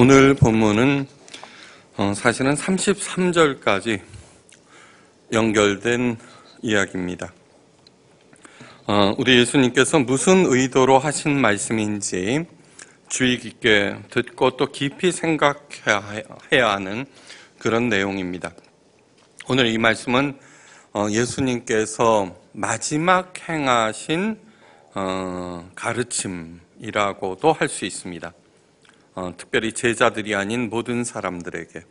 오늘 본문은 어, 사실은 33절까지 연결된 이야기입니다. 어, 우리 예수님께서 무슨 의도로 하신 말씀인지 주의 깊게 듣고 또 깊이 생각해야 하는 그런 내용입니다. 오늘 이 말씀은 어, 예수님께서 마지막 행하신 가르침이라고도 할 수 있습니다. 어, 특별히 제자들이 아닌 모든 사람들에게.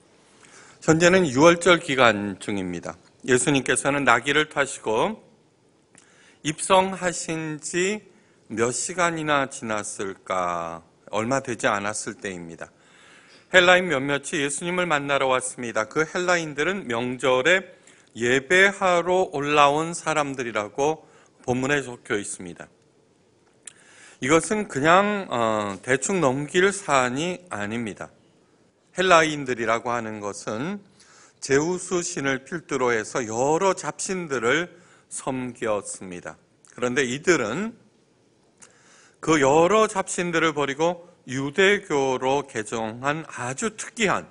현재는 6월절 기간 중입니다. 예수님께서는 나귀를 타시고 입성하신 지 몇 시간이나 지났을까? 얼마 되지 않았을 때입니다. 헬라인 몇몇이 예수님을 만나러 왔습니다. 그 헬라인들은 명절에 예배하러 올라온 사람들이라고 본문에 적혀 있습니다. 이것은 그냥 어, 대충 넘길 사안이 아닙니다. 헬라인들이라고 하는 것은 제우스 신을 필두로 해서 여러 잡신들을 섬겼습니다. 그런데 이들은 그 여러 잡신들을 버리고 유대교로 개종한 아주 특이한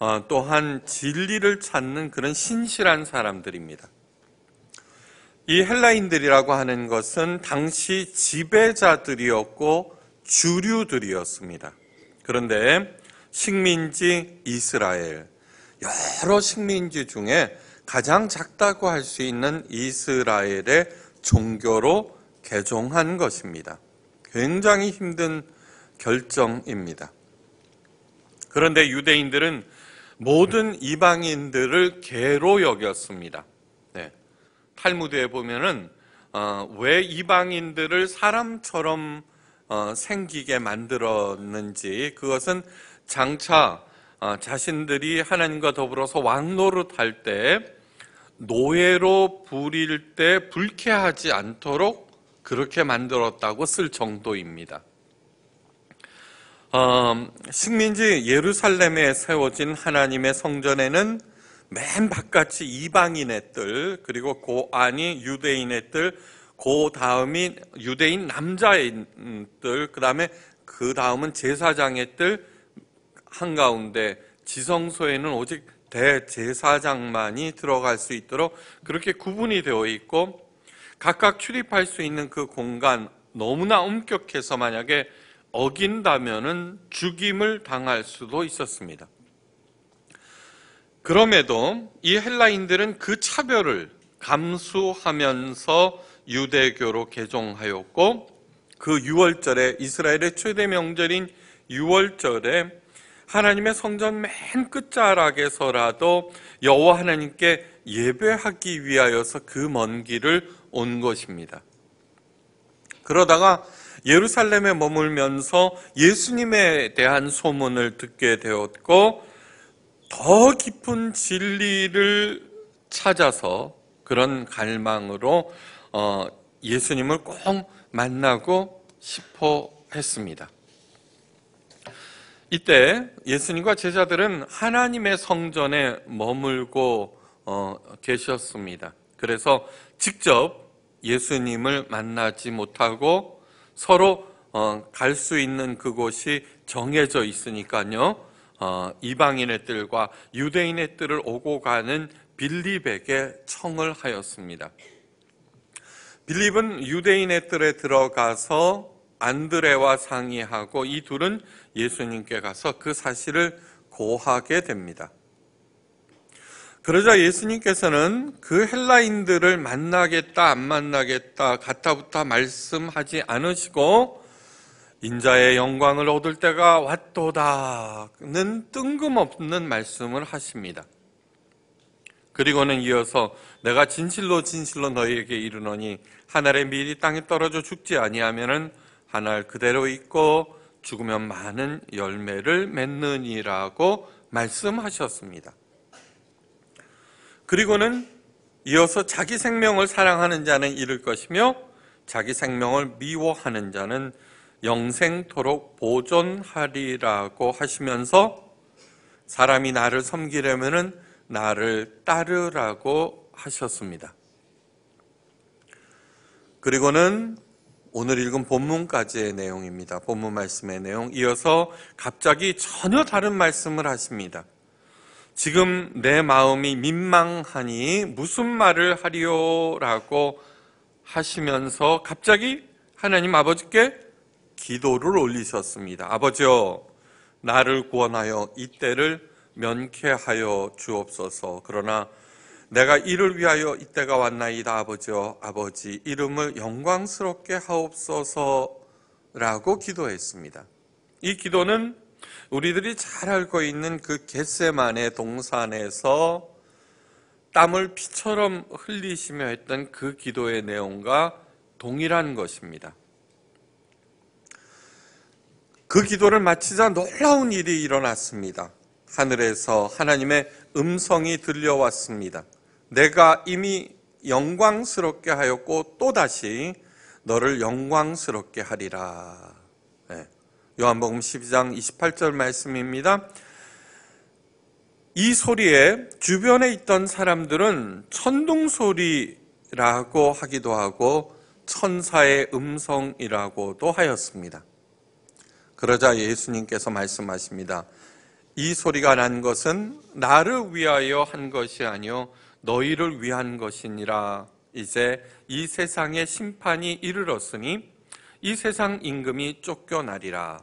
어, 또한 진리를 찾는 그런 신실한 사람들입니다. 이 헬라인들이라고 하는 것은 당시 지배자들이었고 주류들이었습니다. 그런데 식민지 이스라엘, 여러 식민지 중에 가장 작다고 할 수 있는 이스라엘의 종교로 개종한 것입니다. 굉장히 힘든 결정입니다. 그런데 유대인들은 모든 이방인들을 개로 여겼습니다. 탈무드에 보면은 어, 왜 이방인들을 사람처럼 어, 생기게 만들었는지 그것은 장차 어, 자신들이 하나님과 더불어서 왕노릇할 때 노예로 부릴 때 불쾌하지 않도록 그렇게 만들었다고 쓸 정도입니다. 어, 식민지 예루살렘에 세워진 하나님의 성전에는 맨 바깥이 이방인의 뜰, 그리고 고안이 유대인의 뜰, 고 다음이 유대인 남자의 음, 뜰, 그 다음에 그 다음은 제사장의 뜰, 한가운데 지성소에는 오직 대제사장만이 들어갈 수 있도록 그렇게 구분이 되어 있고 각각 출입할 수 있는 그 공간 너무나 엄격해서 만약에 어긴다면은 죽임을 당할 수도 있었습니다. 그럼에도 이 헬라인들은 그 차별을 감수하면서 유대교로 개종하였고 그 6월절에 이스라엘의 최대 명절인 6월절에 하나님의 성전 맨 끝자락에서라도 여호와 하나님께 예배하기 위하여서 그 먼 길을 온 것입니다. 그러다가 예루살렘에 머물면서 예수님에 대한 소문을 듣게 되었고 더 깊은 진리를 찾아서 그런 갈망으로 어, 예수님을 꼭 만나고 싶어 했습니다. 이때 예수님과 제자들은 하나님의 성전에 머물고 어, 계셨습니다. 그래서 직접 예수님을 만나지 못하고 서로 어, 갈 수 있는 그곳이 정해져 있으니까요. 어, 이방인의 뜰과 유대인의 뜰을 오고 가는 빌립에게 청을 하였습니다. 빌립은 유대인의 뜰에 들어가서 안드레와 상의하고 이 둘은 예수님께 가서 그 사실을 고하게 됩니다. 그러자 예수님께서는 그 헬라인들을 만나겠다, 안 만나겠다, 갖다 붙다 말씀하지 않으시고 인자의 영광을 얻을 때가 왔도다는 뜬금없는 말씀을 하십니다. 그리고는 이어서 내가 진실로 진실로 너희에게 이르노니 한 알의 밀이 땅에 떨어져 죽지 아니하면은 한알 그대로 있고 죽으면 많은 열매를 맺느니라고 말씀하셨습니다. 그리고는 이어서 자기 생명을 사랑하는 자는 잃을 것이며 자기 생명을 미워하는 자는 영생토록 보존하리라고 하시면서 사람이 나를 섬기려면 나를 따르라고 하셨습니다. 그리고는 오늘 읽은 본문까지의 내용입니다. 본문 말씀의 내용. 이어서 갑자기 전혀 다른 말씀을 하십니다. 지금 내 마음이 민망하니 무슨 말을 하리요? 라고 하시면서 갑자기 하나님 아버지께 기도를 올리셨습니다. 아버지여, 나를 구원하여 이 때를 면케하여 주옵소서. 그러나 내가 이를 위하여 이 때가 왔나이다 아버지여, 아버지 이름을 영광스럽게 하옵소서라고 기도했습니다. 이 기도는 우리들이 잘 알고 있는 그 겟세만의 동산에서 땀을 피처럼 흘리시며 했던 그 기도의 내용과 동일한 것입니다. 그 기도를 마치자 놀라운 일이 일어났습니다. 하늘에서 하나님의 음성이 들려왔습니다. 내가 이미 영광스럽게 하였고 또다시 너를 영광스럽게 하리라. 네. 요한복음 12장 28절 말씀입니다. 이 소리에 주변에 있던 사람들은 천둥 소리라고 하기도 하고 천사의 음성이라고도 하였습니다. 그러자 예수님께서 말씀하십니다. 이 소리가 난 것은 나를 위하여 한 것이 아니요 너희를 위한 것이니라. 이제 이 세상의 심판이 이르렀으니 이 세상 임금이 쫓겨나리라.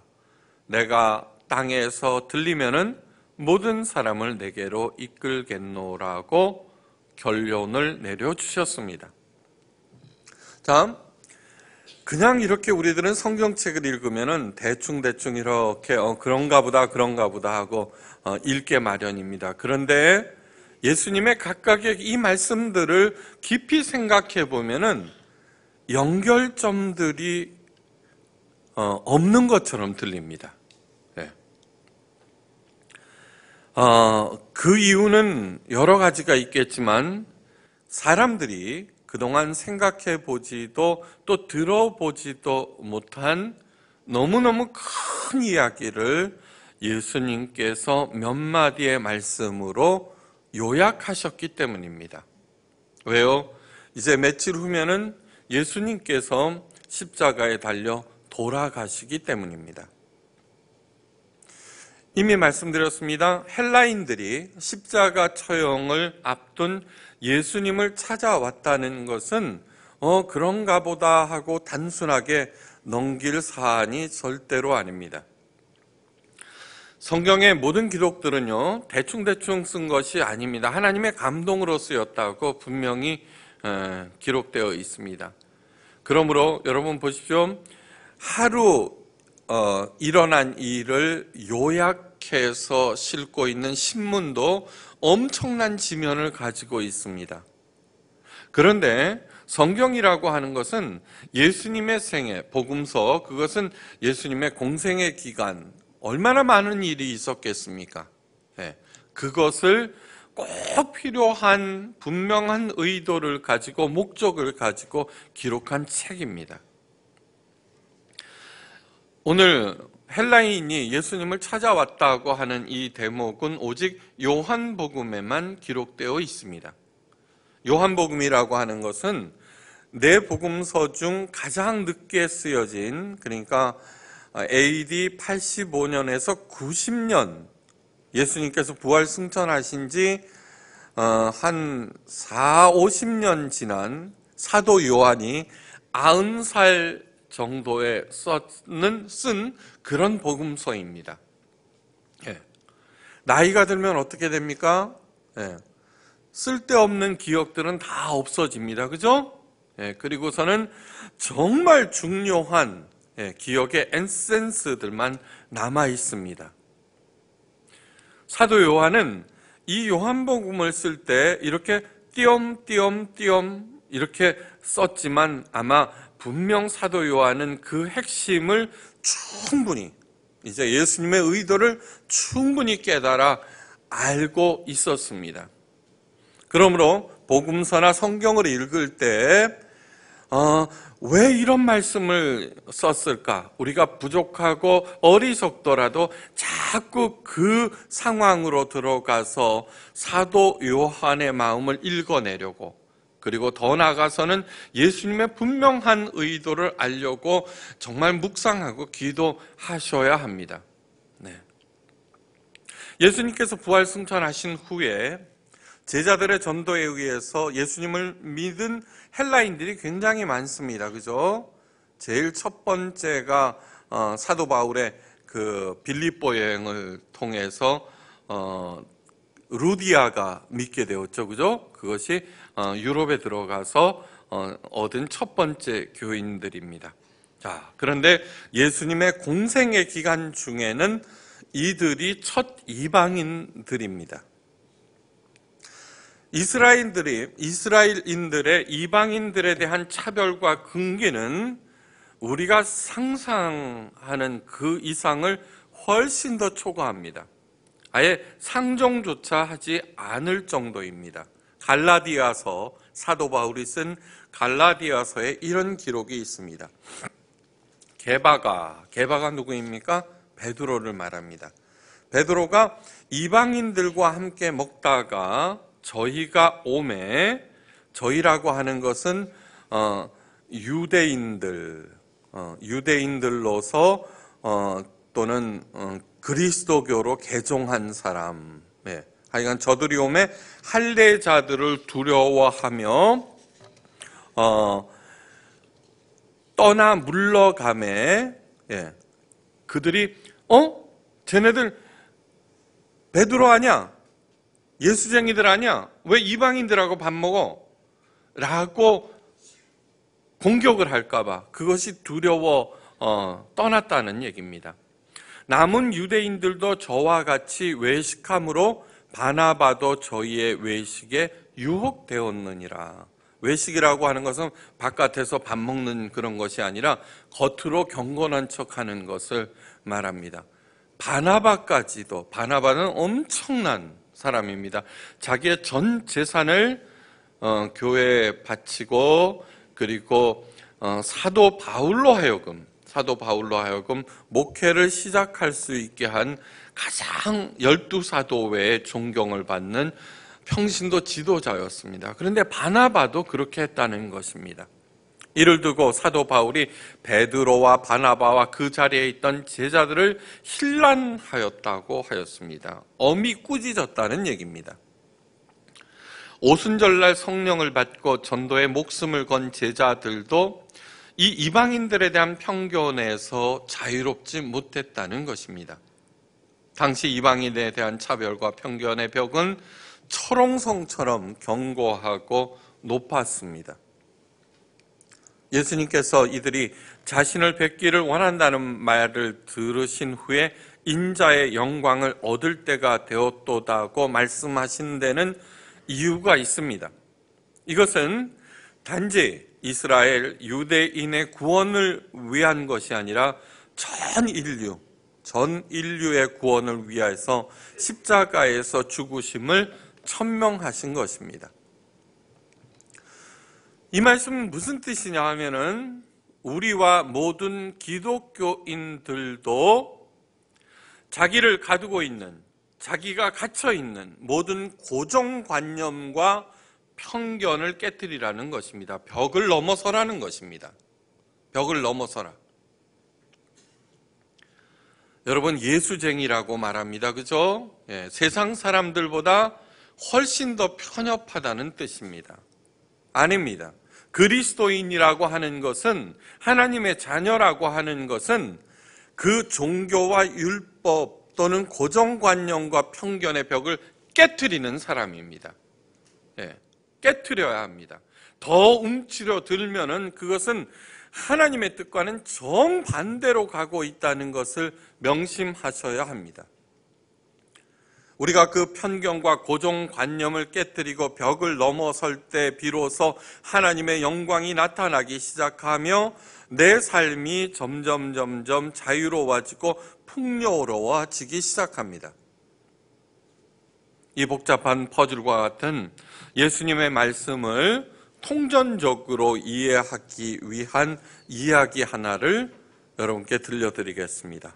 내가 땅에서 들리면은 모든 사람을 내게로 이끌겠노라고 결론을 내려주셨습니다. 다음 그냥 이렇게 우리들은 성경책을 읽으면은 대충 대충 이렇게 어, 그런가 보다 그런가 보다 하고 어, 읽게 마련입니다. 그런데 예수님의 각각의 이 말씀들을 깊이 생각해 보면은 연결점들이 어, 없는 것처럼 들립니다. 네. 어, 그 이유는 여러 가지가 있겠지만 사람들이 그동안 생각해 보지도 또 들어보지도 못한 너무너무 큰 이야기를 예수님께서 몇 마디의 말씀으로 요약하셨기 때문입니다. 왜요? 이제 며칠 후면은 예수님께서 십자가에 달려 돌아가시기 때문입니다. 이미 말씀드렸습니다. 헬라인들이 십자가 처형을 앞둔 예수님을 찾아왔다는 것은 어, 그런가 보다 하고 단순하게 넘길 사안이 절대로 아닙니다. 성경의 모든 기록들은요, 대충대충 쓴 것이 아닙니다. 하나님의 감동으로 쓰였다고 분명히 에, 기록되어 있습니다. 그러므로 여러분 보십시오. 하루 어, 일어난 일을 요약해서 싣고 있는 신문도 엄청난 지면을 가지고 있습니다. 그런데 성경이라고 하는 것은 예수님의 생애, 복음서, 그것은 예수님의 공생의 기간, 얼마나 많은 일이 있었겠습니까? 네, 그것을 꼭 필요한 분명한 의도를 가지고 목적을 가지고 기록한 책입니다. 오늘 헬라인이 예수님을 찾아왔다고 하는 이 대목은 오직 요한복음에만 기록되어 있습니다. 요한복음이라고 하는 것은 네 복음서 중 가장 늦게 쓰여진 그러니까 AD 85년에서 90년 예수님께서 부활 승천하신 지한 어, 4, 50년 지난 사도 요한이 90살 정도에 썼는 쓴 그런 복음서입니다. 예. 나이가 들면 어떻게 됩니까? 예. 쓸데없는 기억들은 다 없어집니다. 그죠? 예, 그리고서는 정말 중요한 예, 기억의 엔센스들만 남아 있습니다. 사도 요한은 이 요한복음을 쓸 때 이렇게 띄엄띄엄띄엄 이렇게 썼지만 아마 분명 사도 요한은 그 핵심을 충분히 이제 예수님의 의도를 충분히 깨달아 알고 있었습니다. 그러므로 복음서나 성경을 읽을 때, 어, 왜 이런 말씀을 썼을까? 우리가 부족하고 어리석더라도 자꾸 그 상황으로 들어가서 사도 요한의 마음을 읽어내려고 그리고 더 나아가서는 예수님의 분명한 의도를 알려고 정말 묵상하고 기도하셔야 합니다. 네. 예수님께서 부활 승천하신 후에 제자들의 전도에 의해서 예수님을 믿은 헬라인들이 굉장히 많습니다. 그죠? 제일 첫 번째가 어, 사도 바울의 그 빌립보 여행을 통해서 어, 루디아가 믿게 되었죠. 그죠? 그것이 어, 유럽에 들어가서 어, 얻은 첫 번째 교인들입니다. 자, 그런데 예수님의 공생의 기간 중에는 이들이 첫 이방인들입니다. 이스라인들이 이스라엘인들의 이방인들에 대한 차별과 근기는 우리가 상상하는 그 이상을 훨씬 더 초과합니다. 아예 상종조차 하지 않을 정도입니다. 갈라디아서 사도 바울이 쓴 갈라디아서에 이런 기록이 있습니다. 게바가 게바가 누구입니까? 베드로를 말합니다. 베드로가 이방인들과 함께 먹다가 저희가 오매 저희라고 하는 것은 어, 유대인들 어, 유대인들로서 어, 또는 어, 그리스도교로 개종한 사람 예. 하여간 저들이 오매 할례자들을 두려워하며 어, 떠나 물러감에 예, 그들이 어? 쟤네들 베드로 아니야? 예수쟁이들 아니야? 왜 이방인들하고 밥 먹어? 라고 공격을 할까봐 그것이 두려워 어, 떠났다는 얘기입니다. 남은 유대인들도 저와 같이 외식함으로 바나바도 저희의 외식에 유혹되었느니라. 외식이라고 하는 것은 바깥에서 밥 먹는 그런 것이 아니라 겉으로 경건한 척 하는 것을 말합니다. 바나바까지도, 바나바는 엄청난 사람입니다. 자기의 전 재산을 어, 교회에 바치고 그리고 어, 사도 바울로 하여금 사도 바울로 하여금 목회를 시작할 수 있게 한 가장 열두 사도 외에 존경을 받는 평신도 지도자였습니다. 그런데 바나바도 그렇게 했다는 것입니다. 이를 두고 사도 바울이 베드로와 바나바와 그 자리에 있던 제자들을 신란하였다고 하였습니다. 엄히 꾸짖었다는 얘기입니다. 오순절날 성령을 받고 전도에 목숨을 건 제자들도 이 이방인들에 대한 편견에서 자유롭지 못했다는 것입니다. 당시 이방인에 대한 차별과 편견의 벽은 철옹성처럼 견고하고 높았습니다. 예수님께서 이들이 자신을 뵙기를 원한다는 말을 들으신 후에 인자의 영광을 얻을 때가 되었도다고 말씀하신 데는 이유가 있습니다. 이것은 단지 이스라엘 유대인의 구원을 위한 것이 아니라 전 인류, 전 인류의 구원을 위하여서 십자가에서 죽으심을 천명하신 것입니다. 이 말씀은 무슨 뜻이냐 하면은 우리와 모든 기독교인들도 자기를 가두고 있는 자기가 갇혀 있는 모든 고정관념과 편견을 깨뜨리라는 것입니다. 벽을 넘어서라는 것입니다. 벽을 넘어서라. 여러분 예수쟁이라고 말합니다. 그죠? 예, 세상 사람들보다 훨씬 더 편협하다는 뜻입니다. 아닙니다. 그리스도인이라고 하는 것은 하나님의 자녀라고 하는 것은 그 종교와 율법 또는 고정관념과 편견의 벽을 깨뜨리는 사람입니다. 예, 깨뜨려야 합니다. 더 움츠려 들면은 그것은 하나님의 뜻과는 정반대로 가고 있다는 것을 명심하셔야 합니다. 우리가 그 편견과 고정관념을 깨뜨리고 벽을 넘어설 때 비로소 하나님의 영광이 나타나기 시작하며 내 삶이 점점 점점 자유로워지고 풍요로워지기 시작합니다. 이 복잡한 퍼즐과 같은 예수님의 말씀을 통전적으로 이해하기 위한 이야기 하나를 여러분께 들려드리겠습니다.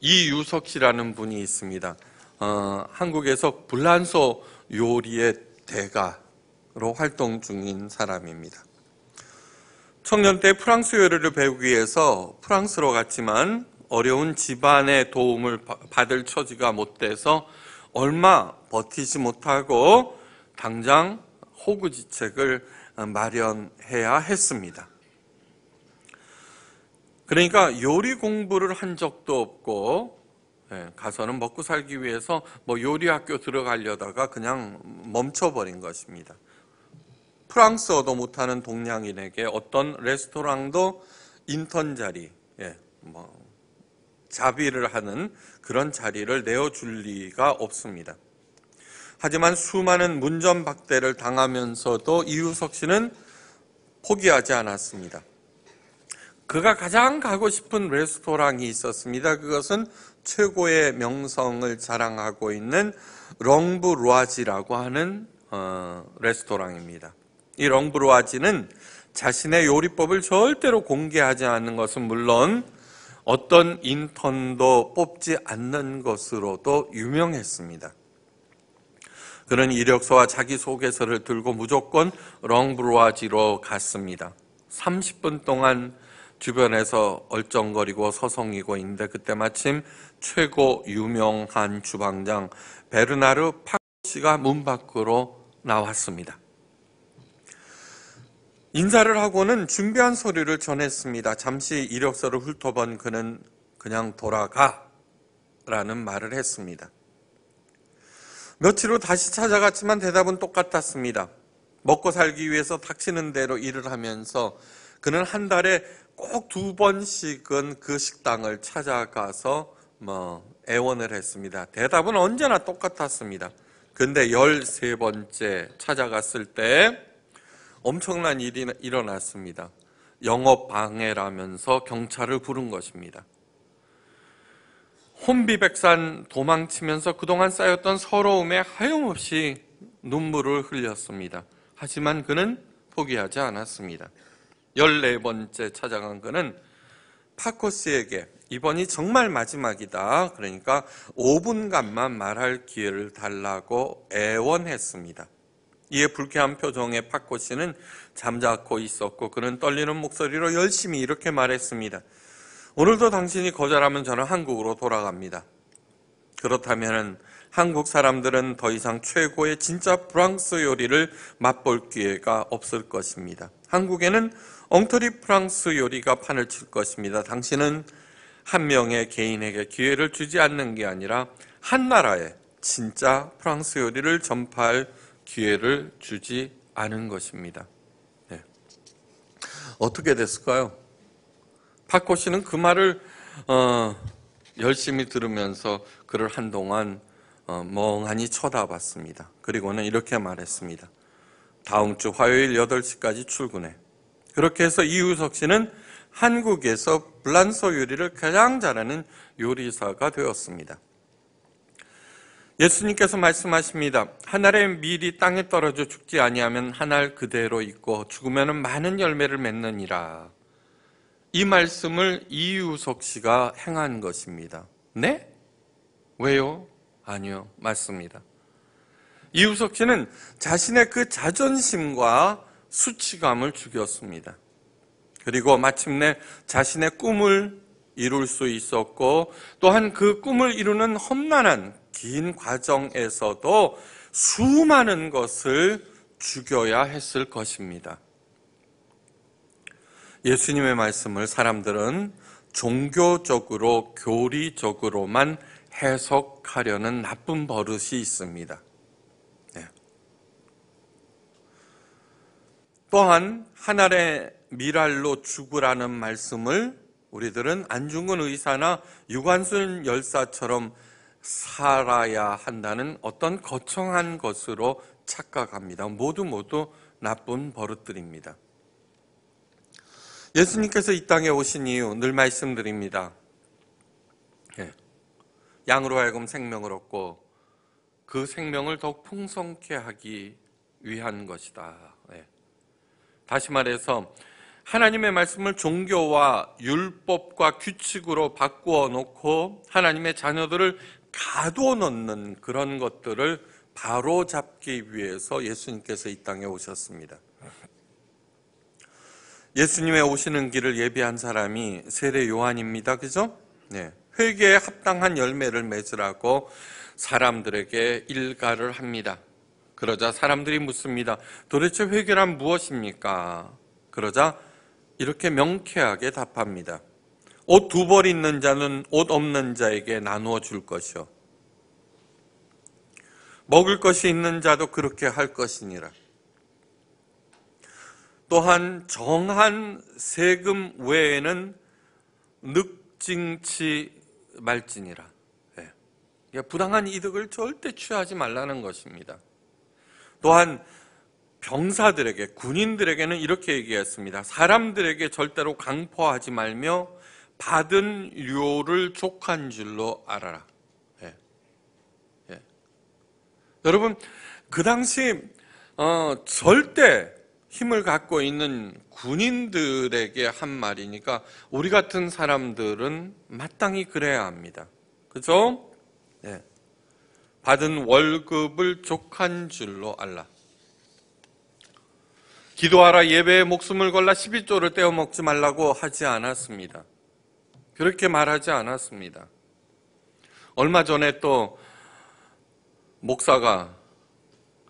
이유석 씨라는 분이 있습니다. 어, 한국에서 불란서 요리의 대가로 활동 중인 사람입니다. 청년 때 프랑스 요리를 배우기 위해서 프랑스로 갔지만 어려운 집안의 도움을 받을 처지가 못 돼서 얼마 버티지 못하고 당장 호구지책을 마련해야 했습니다. 그러니까 요리 공부를 한 적도 없고 예, 가서는 먹고 살기 위해서 뭐 요리 학교 들어가려다가 그냥 멈춰버린 것입니다. 프랑스어도 못하는 동양인에게 어떤 레스토랑도 인턴 자리, 예, 뭐 자비를 하는 그런 자리를 내어줄 리가 없습니다. 하지만 수많은 문전박대를 당하면서도 이유석 씨는 포기하지 않았습니다. 그가 가장 가고 싶은 레스토랑이 있었습니다. 그것은 최고의 명성을 자랑하고 있는 롱브 루아지라고 하는 어, 레스토랑입니다. 이 롱브 루아지는 자신의 요리법을 절대로 공개하지 않는 것은 물론 어떤 인턴도 뽑지 않는 것으로도 유명했습니다. 그는 이력서와 자기소개서를 들고 무조건 롱브루아지로 갔습니다. 30분 동안 주변에서 얼쩡거리고 서성이고 있는데 그때 마침 최고 유명한 주방장 베르나르 파크 씨가 문 밖으로 나왔습니다. 인사를 하고는 준비한 소리를 전했습니다. 잠시 이력서를 훑어본 그는 그냥 돌아가 라는 말을 했습니다. 며칠 후 다시 찾아갔지만 대답은 똑같았습니다. 먹고 살기 위해서 닥치는 대로 일을 하면서 그는 한 달에 꼭 두 번씩은 그 식당을 찾아가서 뭐 애원을 했습니다. 대답은 언제나 똑같았습니다. 근데 열세 번째 찾아갔을 때 엄청난 일이 일어났습니다. 영업 방해라면서 경찰을 부른 것입니다. 혼비백산 도망치면서 그동안 쌓였던 서러움에 하염없이 눈물을 흘렸습니다. 하지만 그는 포기하지 않았습니다. 14번째 찾아간 그는 파코스에게 이번이 정말 마지막이다. 그러니까 5분간만 말할 기회를 달라고 애원했습니다. 이에 불쾌한 표정의 파코시는 잠자코 있었고 그는 떨리는 목소리로 열심히 이렇게 말했습니다. 오늘도 당신이 거절하면 저는 한국으로 돌아갑니다. 그렇다면 한국 사람들은 더 이상 최고의 진짜 프랑스 요리를 맛볼 기회가 없을 것입니다. 한국에는 엉터리 프랑스 요리가 판을 칠 것입니다. 당신은 한 명의 개인에게 기회를 주지 않는 게 아니라 한 나라에 진짜 프랑스 요리를 전파할 기회를 주지 않은 것입니다. 네. 어떻게 됐을까요? 파코 씨는 그 말을 어, 열심히 들으면서 그를 한동안 어, 멍하니 쳐다봤습니다. 그리고는 이렇게 말했습니다. 다음 주 화요일 8시까지 출근해. 그렇게 해서 이우석 씨는 한국에서 블란서 요리를 가장 잘하는 요리사가 되었습니다. 예수님께서 말씀하십니다. 한 알의 밀이 땅에 떨어져 죽지 아니하면 한 알 그대로 있고 죽으면 많은 열매를 맺느니라. 이 말씀을 이유석 씨가 행한 것입니다. 네? 왜요? 아니요. 맞습니다. 이우석 씨는 자신의 그 자존심과 수치감을 죽였습니다. 그리고 마침내 자신의 꿈을 이룰 수 있었고 또한 그 꿈을 이루는 험난한 긴 과정에서도 수많은 것을 죽여야 했을 것입니다. 예수님의 말씀을 사람들은 종교적으로 교리적으로만 해석하려는 나쁜 버릇이 있습니다. 네. 또한 하늘의 미랄로 죽으라는 말씀을 우리들은 안중근 의사나 유관순 열사처럼 살아야 한다는 어떤 거청한 것으로 착각합니다. 모두 모두 나쁜 버릇들입니다. 예수님께서 이 땅에 오신 이유 늘 말씀드립니다. 예. 양으로 하여금 생명을 얻고 그 생명을 더욱 풍성케 하기 위한 것이다. 예. 다시 말해서 하나님의 말씀을 종교와 율법과 규칙으로 바꾸어 놓고 하나님의 자녀들을 가둬 놓는 그런 것들을 바로 잡기 위해서 예수님께서 이 땅에 오셨습니다. 예수님의 오시는 길을 예비한 사람이 세례 요한입니다. 그죠? 네. 회개에 합당한 열매를 맺으라고 사람들에게 일가를 합니다. 그러자 사람들이 묻습니다. 도대체 회개란 무엇입니까? 그러자 이렇게 명쾌하게 답합니다. 옷 두 벌 있는 자는 옷 없는 자에게 나누어 줄 것이요. 먹을 것이 있는 자도 그렇게 할 것이니라. 또한 정한 세금 외에는 늑징치 말진이라. 예. 그러니까 부당한 이득을 절대 취하지 말라는 것입니다. 또한 병사들에게, 군인들에게는 이렇게 얘기했습니다. 사람들에게 절대로 강포하지 말며 받은 유를 족한 줄로 알아라. 예. 예. 여러분, 그 당시, 어, 절대 힘을 갖고 있는 군인들에게 한 말이니까 우리 같은 사람들은 마땅히 그래야 합니다. 그죠? 네. 받은 월급을 족한 줄로 알라. 기도하라 예배에 목숨을 걸라 11조를 떼어 먹지 말라고 하지 않았습니다. 그렇게 말하지 않았습니다. 얼마 전에 또 목사가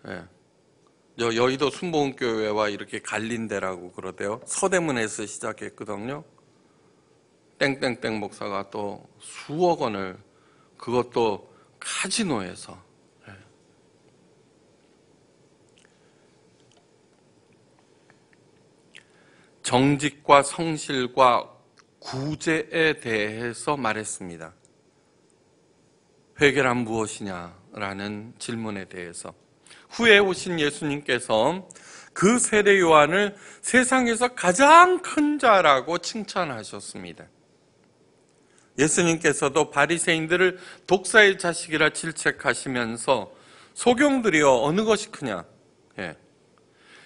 예, 여, 의도 순복음교회와 이렇게 갈린 데라고 그러대요. 서대문에서 시작했거든요. 땡땡땡 목사가 또 수억 원을 그것도 카지노에서 예. 정직과 성실과 구제에 대해서 말했습니다. 회결란 무엇이냐라는 질문에 대해서 후에 오신 예수님께서 그 세례 요한을 세상에서 가장 큰 자라고 칭찬하셨습니다. 예수님께서도 바리새인들을 독사의 자식이라 질책하시면서 소경들이여 어느 것이 크냐? 예.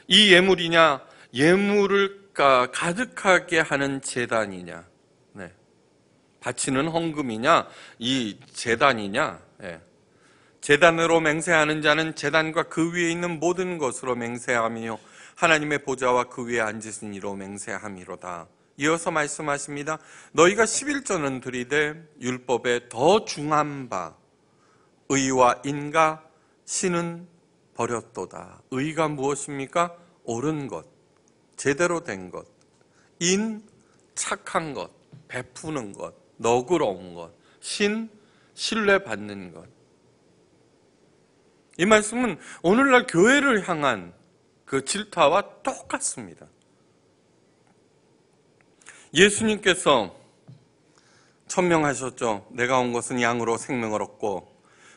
이 예물이냐? 예물을 가득하게 하는 재단이냐? 네. 바치는 헌금이냐? 이 재단이냐? 예. 재단으로 맹세하는 자는 재단과 그 위에 있는 모든 것으로 맹세하며 하나님의 보좌와 그 위에 앉으신 이로 맹세함이로다. 이어서 말씀하십니다. 너희가 11조는 들이되 율법에 더 중한 바 의와 인과 신은 버렸도다. 의가 무엇입니까? 옳은 것, 제대로 된 것, 인 착한 것, 베푸는 것, 너그러운 것, 신 신뢰받는 것. 이 말씀은 오늘날 교회를 향한 그 질타와 똑같습니다. 예수님께서 천명하셨죠. 내가 온 것은 양으로 생명을 얻고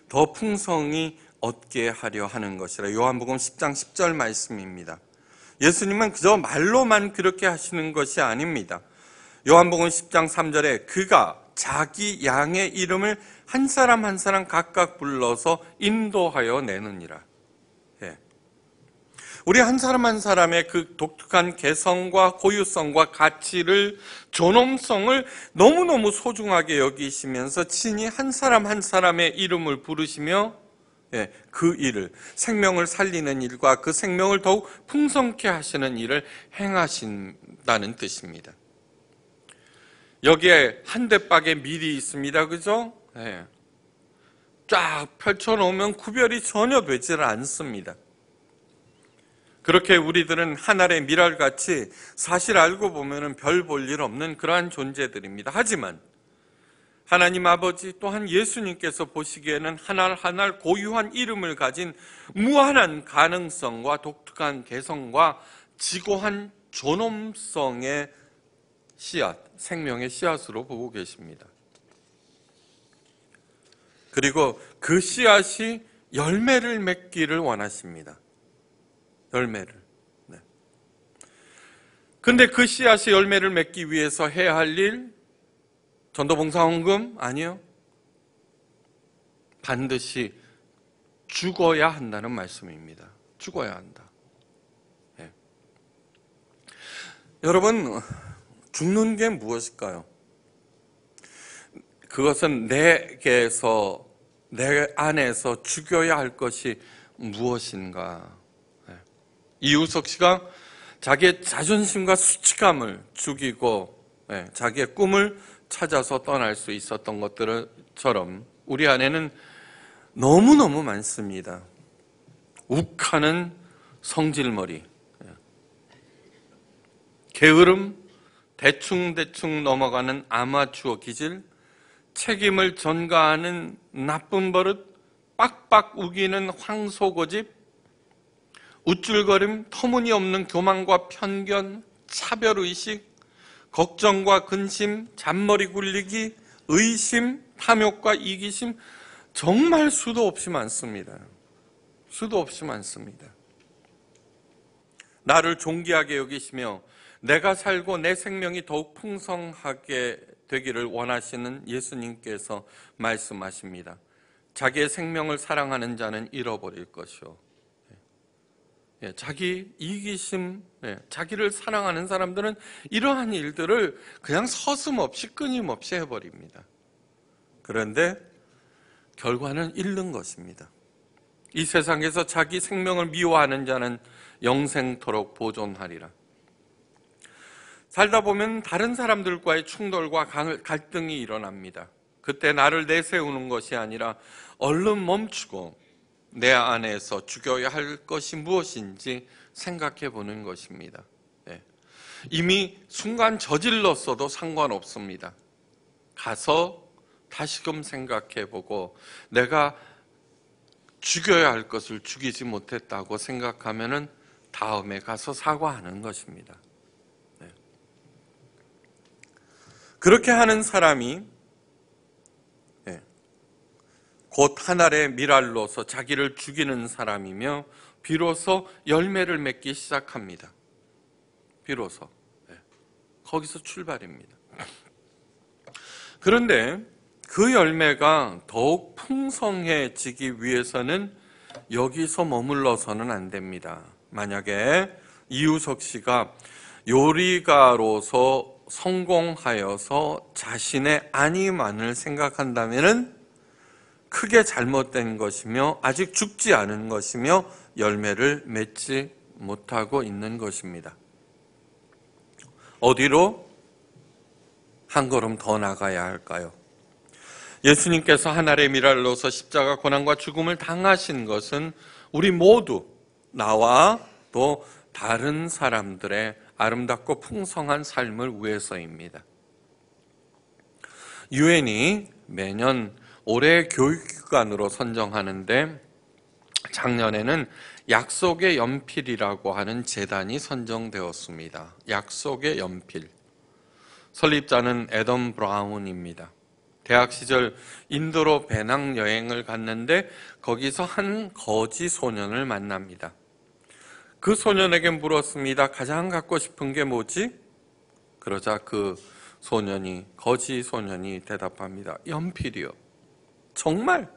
더 풍성히 얻게 하려 하는 것이라. 요한복음 10장 10절 말씀입니다. 예수님은 그저 말로만 그렇게 하시는 것이 아닙니다. 요한복음 10장 3절에 그가 자기 양의 이름을 한 사람 한 사람 각각 불러서 인도하여 내느니라. 예. 우리 한 사람 한 사람의 그 독특한 개성과 고유성과 가치를 존엄성을 너무너무 소중하게 여기시면서 친히 한 사람 한 사람의 이름을 부르시며 예, 그 일을 생명을 살리는 일과 그 생명을 더욱 풍성케 하시는 일을 행하신다는 뜻입니다. 여기에 한 대박에 미리 있습니다. 그죠? 네. 쫙 펼쳐놓으면 구별이 전혀 되질 않습니다. 그렇게 우리들은 하늘의 미랄같이 사실 알고 보면 별 볼 일 없는 그러한 존재들입니다. 하지만 하나님 아버지 또한 예수님께서 보시기에는 하나하나 고유한 이름을 가진 무한한 가능성과 독특한 개성과 지고한 존엄성의 씨앗, 생명의 씨앗으로 보고 계십니다. 그리고 그 씨앗이 열매를 맺기를 원하십니다. 열매를. 네. 근데 그 씨앗이 열매를 맺기 위해서 해야 할 일, 전도봉사원금? 아니요. 반드시 죽어야 한다는 말씀입니다. 죽어야 한다. 네. 여러분, 죽는 게 무엇일까요? 그것은 내게서 내 안에서 죽여야 할 것이 무엇인가? 네. 이우석 씨가 자기의 자존심과 수치감을 죽이고 네, 자기의 꿈을 찾아서 떠날 수 있었던 것들처럼 우리 안에는 너무너무 많습니다. 욱하는 성질머리, 네. 게으름, 대충대충 넘어가는 아마추어 기질, 책임을 전가하는 나쁜 버릇, 빡빡 우기는 황소고집, 우쭐거림, 터무니없는 교만과 편견, 차별의식, 걱정과 근심, 잔머리 굴리기, 의심, 탐욕과 이기심, 정말 수도 없이 많습니다. 수도 없이 많습니다. 나를 존귀하게 여기시며 내가 살고 내 생명이 더욱 풍성하게 되기를 원하시는 예수님께서 말씀하십니다. 자기의 생명을 사랑하는 자는 잃어버릴 것이요. 예, 예, 자기 이기심, 예, 자기를 사랑하는 사람들은 이러한 일들을 그냥 서슴없이 끊임없이 해버립니다. 그런데 결과는 잃는 것입니다. 이 세상에서 자기 생명을 미워하는 자는 영생토록 보존하리라. 살다 보면 다른 사람들과의 충돌과 갈등이 일어납니다. 그때 나를 내세우는 것이 아니라 얼른 멈추고 내 안에서 죽여야 할 것이 무엇인지 생각해 보는 것입니다. 예. 이미 순간 저질렀어도 상관없습니다. 가서 다시금 생각해 보고 내가 죽여야 할 것을 죽이지 못했다고 생각하면 다음에 가서 사과하는 것입니다. 그렇게 하는 사람이 예, 곧한알의 미랄로서 자기를 죽이는 사람이며 비로소 열매를 맺기 시작합니다. 비로소 예, 거기서 출발입니다. 그런데 그 열매가 더욱 풍성해지기 위해서는 여기서 머물러서는 안 됩니다. 만약에 이우석 씨가 요리가로서 성공하여서 자신의 아니만을 생각한다면 크게 잘못된 것이며 아직 죽지 않은 것이며 열매를 맺지 못하고 있는 것입니다. 어디로 한 걸음 더 나가야 할까요? 예수님께서 하나의 미랄로서 십자가 고난과 죽음을 당하신 것은 우리 모두 나와 또 다른 사람들의 아름답고 풍성한 삶을 위해서입니다. 유엔이 매년 올해 교육기관으로 선정하는데 작년에는 약속의 연필이라고 하는 재단이 선정되었습니다. 약속의 연필. 설립자는 에덤 브라운입니다. 대학 시절 인도로 배낭 여행을 갔는데 거기서 한 거지 소년을 만납니다. 그 소년에게 물었습니다. 가장 갖고 싶은 게 뭐지? 그러자 그 소년이 거지 소년이 대답합니다. 연필이요. 정말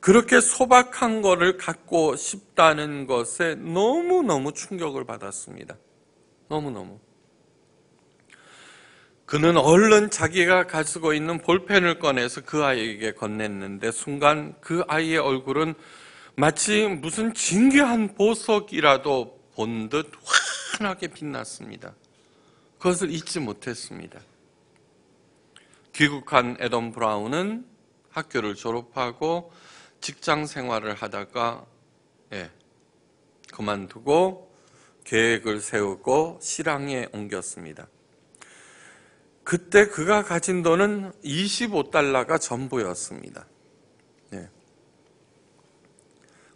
그렇게 소박한 거를 갖고 싶다는 것에 너무너무 충격을 받았습니다. 너무너무. 그는 얼른 자기가 가지고 있는 볼펜을 꺼내서 그 아이에게 건넸는데 순간 그 아이의 얼굴은 마치 무슨 진귀한 보석이라도 본 듯 환하게 빛났습니다. 그것을 잊지 못했습니다. 귀국한 에덤 브라운은 학교를 졸업하고 직장 생활을 하다가 예, 그만두고 계획을 세우고 실랑에 옮겼습니다. 그때 그가 가진 돈은 25달러가 전부였습니다.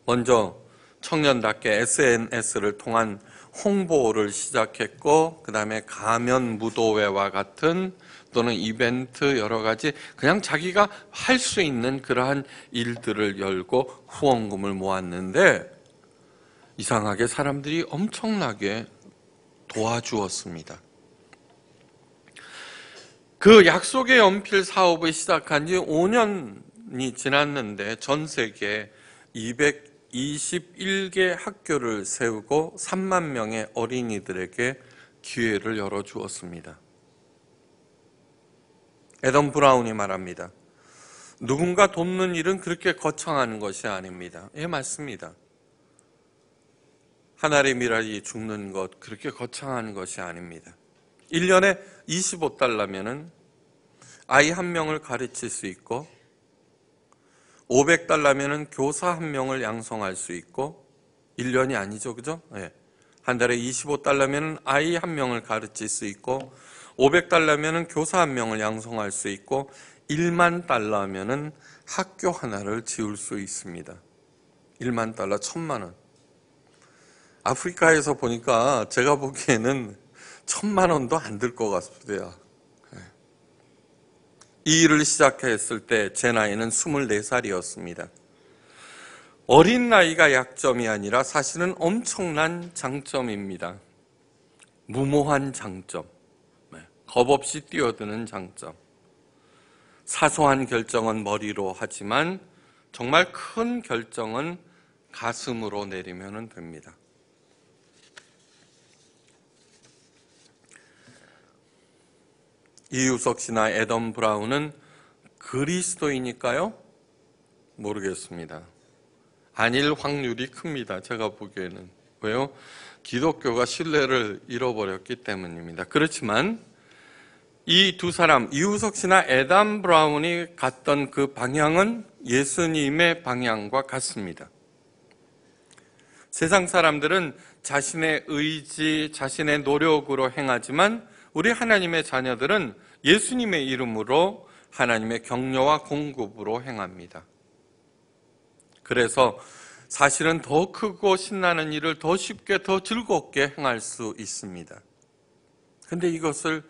먼저 청년답게 SNS를 통한 홍보를 시작했고 그 다음에 가면 무도회와 같은 또는 이벤트 여러 가지 그냥 자기가 할 수 있는 그러한 일들을 열고 후원금을 모았는데 이상하게 사람들이 엄청나게 도와주었습니다. 그 약속의 연필 사업을 시작한 지 5년이 지났는데 전 세계 200 21개 학교를 세우고 3만 명의 어린이들에게 기회를 열어주었습니다. 에덤 브라운이 말합니다. 누군가 돕는 일은 그렇게 거창한 것이 아닙니다. 예, 맞습니다. 하나의 미랄이 죽는 것, 그렇게 거창한 것이 아닙니다. 1년에 25달러면은 아이 한 명을 가르칠 수 있고 500달러면은 교사 한 명을 양성할 수 있고 1년이 아니죠. 그죠? 네. 한 달에 25달러면은 아이 한 명을 가르칠 수 있고 500달러면은 교사 한 명을 양성할 수 있고 1만 달러면은 학교 하나를 지을 수 있습니다. 1만 달러 천만 원. 아프리카에서 보니까 제가 보기에는 천만 원도 안 들 것 같습니다. 이 일을 시작했을 때 제 나이는 24살이었습니다. 어린 나이가 약점이 아니라 사실은 엄청난 장점입니다. 무모한 장점, 네, 겁없이 뛰어드는 장점. 사소한 결정은 머리로 하지만 정말 큰 결정은 가슴으로 내리면 됩니다. 이유석 씨나 에덤 브라운은 그리스도이니까요? 모르겠습니다. 아닐 확률이 큽니다. 제가 보기에는. 왜요? 기독교가 신뢰를 잃어버렸기 때문입니다. 그렇지만 이 두 사람, 이우석 씨나 에담 브라운이 갔던 그 방향은 예수님의 방향과 같습니다. 세상 사람들은 자신의 의지, 자신의 노력으로 행하지만 우리 하나님의 자녀들은 예수님의 이름으로 하나님의 격려와 공급으로 행합니다. 그래서 사실은 더 크고 신나는 일을 더 쉽게 더 즐겁게 행할 수 있습니다. 근데 이것을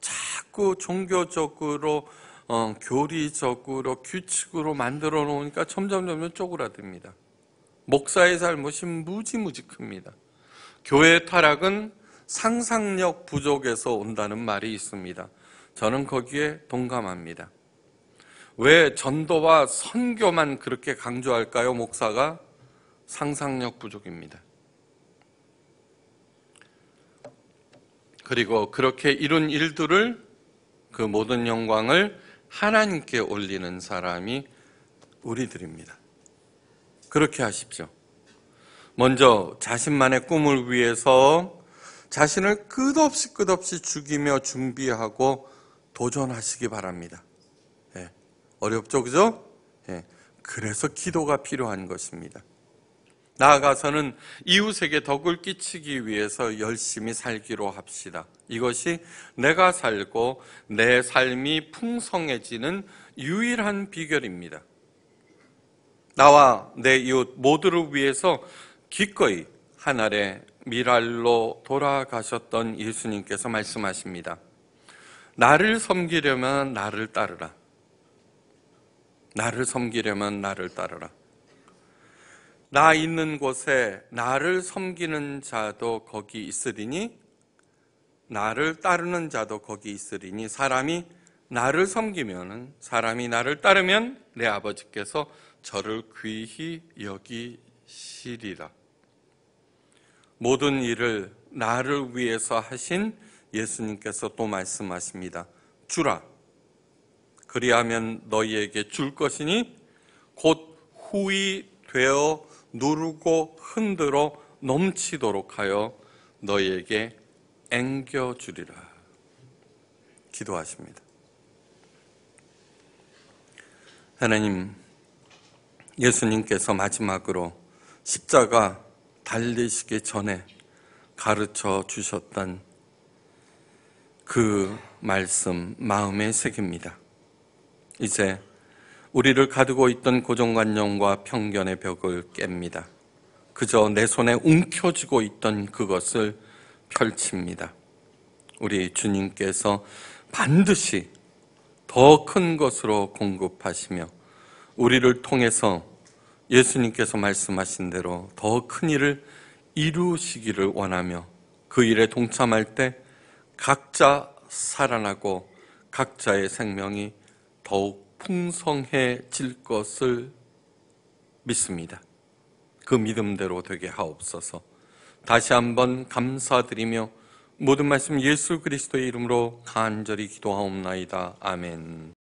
자꾸 종교적으로 어, 교리적으로 규칙으로 만들어 놓으니까 점점 점 쪼그라듭니다. 목사의 잘못이 무지무지 큽니다. 교회의 타락은 상상력 부족에서 온다는 말이 있습니다. 저는 거기에 동감합니다. 왜 전도와 선교만 그렇게 강조할까요, 목사가? 상상력 부족입니다. 그리고 그렇게 이룬 일들을 그 모든 영광을 하나님께 올리는 사람이 우리들입니다. 그렇게 하십시오. 먼저 자신만의 꿈을 위해서 자신을 끝없이 끝없이 죽이며 준비하고 도전하시기 바랍니다. 예. 어렵죠, 그죠? 예. 그래서 기도가 필요한 것입니다. 나아가서는 이웃에게 덕을 끼치기 위해서 열심히 살기로 합시다. 이것이 내가 살고 내 삶이 풍성해지는 유일한 비결입니다. 나와 내 이웃 모두를 위해서 기꺼이 하늘의 미랄로 돌아가셨던 예수님께서 말씀하십니다. 나를 섬기려면 나를 따르라. 나를 섬기려면 나를 따르라. 나 있는 곳에 나를 섬기는 자도 거기 있으리니 나를 따르는 자도 거기 있으리니 사람이 나를 섬기면 사람이 나를 따르면 내 아버지께서 저를 귀히 여기시리라. 모든 일을 나를 위해서 하신 예수님께서 또 말씀하십니다. 주라. 그리하면 너희에게 줄 것이니 곧 후이 되어 누르고 흔들어 넘치도록 하여 너희에게 앵겨주리라. 기도하십니다. 하나님, 예수님께서 마지막으로 십자가 달리시기 전에 가르쳐 주셨던 그 말씀 마음에 새깁니다. 이제 우리를 가두고 있던 고정관념과 편견의 벽을 깹니다. 그저 내 손에 움켜쥐고 있던 그것을 펼칩니다. 우리 주님께서 반드시 더 큰 것으로 공급하시며 우리를 통해서 예수님께서 말씀하신 대로 더 큰 일을 이루시기를 원하며 그 일에 동참할 때 각자 살아나고 각자의 생명이 더욱 풍성해질 것을 믿습니다. 그 믿음대로 되게 하옵소서. 다시 한번 감사드리며 모든 말씀 예수 그리스도의 이름으로 간절히 기도하옵나이다. 아멘.